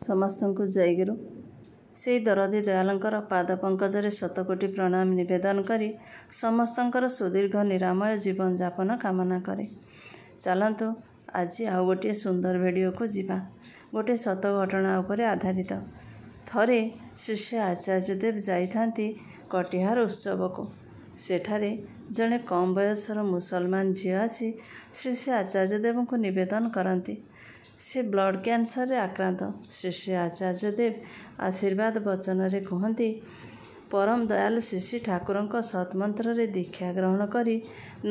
ସମସ୍ତଙ୍କୁ ଜୟଗୁରୁ ସେହି ଦରଦି ଦୟାଲଙ୍କର ପାଦ ପଙ୍କଜରେ ଶତକୋଟି ପ୍ରଣାମ ନିବେଦନ କରି ସମସ୍ତଙ୍କର ସୁଦୀର୍ଘ ନିରାମୟ ଜୀବନଯାପନ କାମନା କରେ ଚାଲନ୍ତୁ ଆଜି ଆଉ ଗୋଟିଏ ସୁନ୍ଦର ଭିଡ଼ିଓକୁ ଯିବା ଗୋଟିଏ ସତ ଘଟଣା ଉପରେ ଆଧାରିତ ଥରେ ଶିଷ୍ୟ ଆଚାର୍ଯ୍ୟ ଦେବ ଯାଇଥାନ୍ତି କଟିହାର ଉତ୍ସବକୁ ସେଠାରେ ଜଣେ କମ୍ ବୟସର ମୁସଲମାନ ଝିଅ ଆସି ଶିଷ୍ୟ ଆଚାର୍ଯ୍ୟ ଦେବଙ୍କୁ ନିବେଦନ କରନ୍ତି ସେ ବ୍ଲଡ଼ କ୍ୟାନସରରେ ଆକ୍ରାନ୍ତ ଶ୍ରୀ ଶ୍ରୀ ଆଚାର୍ଯ୍ୟ ଦେବ ଆଶୀର୍ବାଦ ବଚନରେ କୁହନ୍ତି ପରମ ଦୟାଲୁ ଶ୍ରୀ ଶ୍ରୀ ଠାକୁରଙ୍କ ସତ୍ମନ୍ତ୍ରରେ ଦୀକ୍ଷା ଗ୍ରହଣ କରି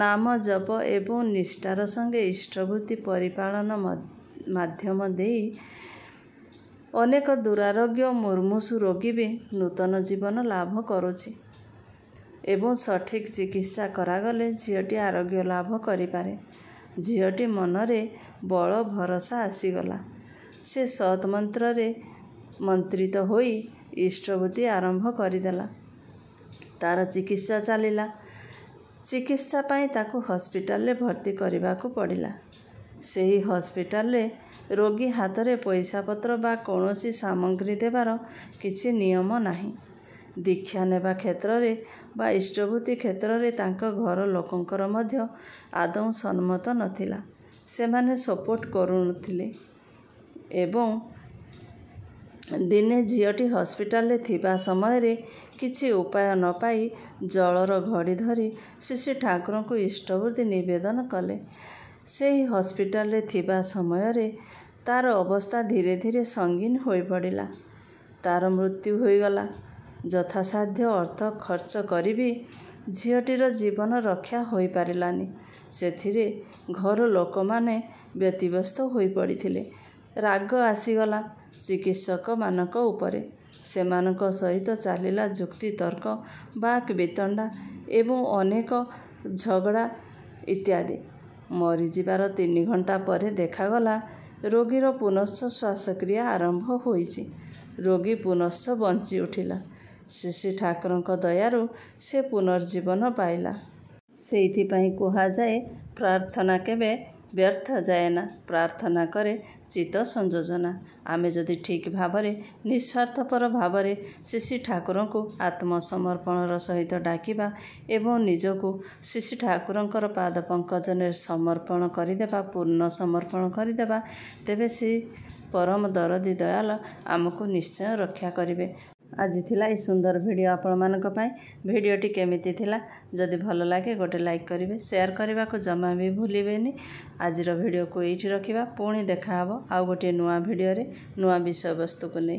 ନାମ ଜପ ଏବଂ ନିଷ୍ଠାର ସଙ୍ଗେ ଇଷ୍ଟବୃତ୍ତି ପରିପାଳନ ମାଧ୍ୟମ ଦେଇ ଅନେକ ଦୂରାରୋଗ୍ୟ ମୁର୍ମୁଷୁ ରୋଗୀ ବି ନୂତନ ଜୀବନ ଲାଭ କରୁଛି ଏବଂ ସଠିକ୍ ଚିକିତ୍ସା କରାଗଲେ ଝିଅଟି ଆରୋଗ୍ୟ ଲାଭ କରିପାରେ ଝିଅଟି ମନରେ ବଳ ଭରସା ଆସିଗଲା ସେ ସତ୍ ମନ୍ତ୍ରରେ ମନ୍ତ୍ରିତ ହୋଇ ଇଷ୍ଟବୃତ୍ତି ଆରମ୍ଭ କରିଦେଲା ତା'ର ଚିକିତ୍ସା ଚାଲିଲା ଚିକିତ୍ସା ପାଇଁ ତାକୁ ହସ୍ପିଟାଲରେ ଭର୍ତ୍ତି କରିବାକୁ ପଡ଼ିଲା ସେହି ହସ୍ପିଟାଲରେ ରୋଗୀ ହାତରେ ପଇସା ପତ୍ର ବା କୌଣସି ସାମଗ୍ରୀ ଦେବାର କିଛି ନିୟମ ନାହିଁ ଦୀକ୍ଷା ନେବା କ୍ଷେତ୍ରରେ ବା ଇଷ୍ଟଭୂତି କ୍ଷେତ୍ରରେ ତାଙ୍କ ଘର ଲୋକଙ୍କର ମଧ୍ୟ ଆଦୌ ସମ୍ମତ ନଥିଲା ସେମାନେ ସପୋର୍ଟ କରୁନଥିଲେ ଏବଂ ଦିନେ ଝିଅଟି ହସ୍ପିଟାଲରେ ଥିବା ସମୟରେ କିଛି ଉପାୟ ନ ପାଇ ଜଳର ଘଡ଼ି ଧରି ସେ ଶ୍ରୀ ଠାକୁରଙ୍କୁ ଇଷ୍ଟବୃତ୍ତି ନିବେଦନ କଲେ ସେହି ହସ୍ପିଟାଲରେ ଥିବା ସମୟରେ ତା'ର ଅବସ୍ଥା ଧୀରେ ଧୀରେ ସଙ୍ଗୀନ ହୋଇପଡ଼ିଲା ତା'ର ମୃତ୍ୟୁ ହୋଇଗଲା ଯଥାସାଧ୍ୟ ଅର୍ଥ ଖର୍ଚ୍ଚ କରିବି ଝିଅଟିର ଜୀବନ ରକ୍ଷା ହୋଇପାରିଲାନି ସେଥିରେ ଘର ଲୋକମାନେ ବ୍ୟତିବ୍ୟସ୍ତ ହୋଇପଡ଼ିଥିଲେ ରାଗ ଆସିଗଲା ଚିକିତ୍ସକମାନଙ୍କ ଉପରେ ସେମାନଙ୍କ ସହିତ ଚାଲିଲା ଯୁକ୍ତି ତର୍କ ବାକ୍ ବିତଣ୍ଡା ଏବଂ ଅନେକ ଝଗଡ଼ା ଇତ୍ୟାଦି ମରିଯିବାର ତିନି ଘଣ୍ଟା ପରେ ଦେଖାଗଲା ରୋଗୀର ପୁନଶ୍ଚ ଶ୍ୱାସକ୍ରିୟା ଆରମ୍ଭ ହୋଇଛି ରୋଗୀ ପୁନଶ୍ଚ ବଞ୍ଚି ଉଠିଲା ଶିଶି ଠାକୁରଙ୍କ ଦୟାରୁ ସେ ପୁନର୍ଜୀବନ ପାଇଲା ସେଇଥିପାଇଁ କୁହାଯାଏ ପ୍ରାର୍ଥନା କେବେ ବ୍ୟର୍ଥ ଯାଏ ନା ପ୍ରାର୍ଥନା କରେ ଚିତ୍ତ ସଂଯୋଜନା ଆମେ ଯଦି ଠିକ୍ ଭାବରେ ନିଃସ୍ୱାର୍ଥପର ଭାବରେ ଶିଶି ଠାକୁରଙ୍କୁ ଆତ୍ମସମର୍ପଣର ସହିତ ଡାକିବା ଏବଂ ନିଜକୁ ଶିଶି ଠାକୁରଙ୍କର ପାଦ ପଙ୍କଜନରେ ସମର୍ପଣ କରିଦେବା ପୂର୍ଣ୍ଣ ସମର୍ପଣ କରିଦେବା ତେବେ ସେ ପରମ ଦରଦୀ ଦୟାଲ ଆମକୁ ନିଶ୍ଚୟ ରକ୍ଷା କରିବେ ଆଜି ଥିଲା ଏ ସୁନ୍ଦର ଭିଡ଼ିଓ ଆପଣମାନଙ୍କ ପାଇଁ ଭିଡ଼ିଓଟି କେମିତି ଥିଲା ଯଦି ଭଲ ଲାଗେ ଗୋଟେ ଲାଇକ୍ କରିବେ ସେୟାର କରିବାକୁ ଜମା ବି ଭୁଲିବେନି ଆଜିର ଭିଡ଼ିଓକୁ ଏଇଠି ରଖିବା ପୁଣି ଦେଖା ହେବ ଆଉ ଗୋଟିଏ ନୂଆ ଭିଡ଼ିଓରେ ନୂଆ ବିଷୟବସ୍ତୁକୁ ନେଇ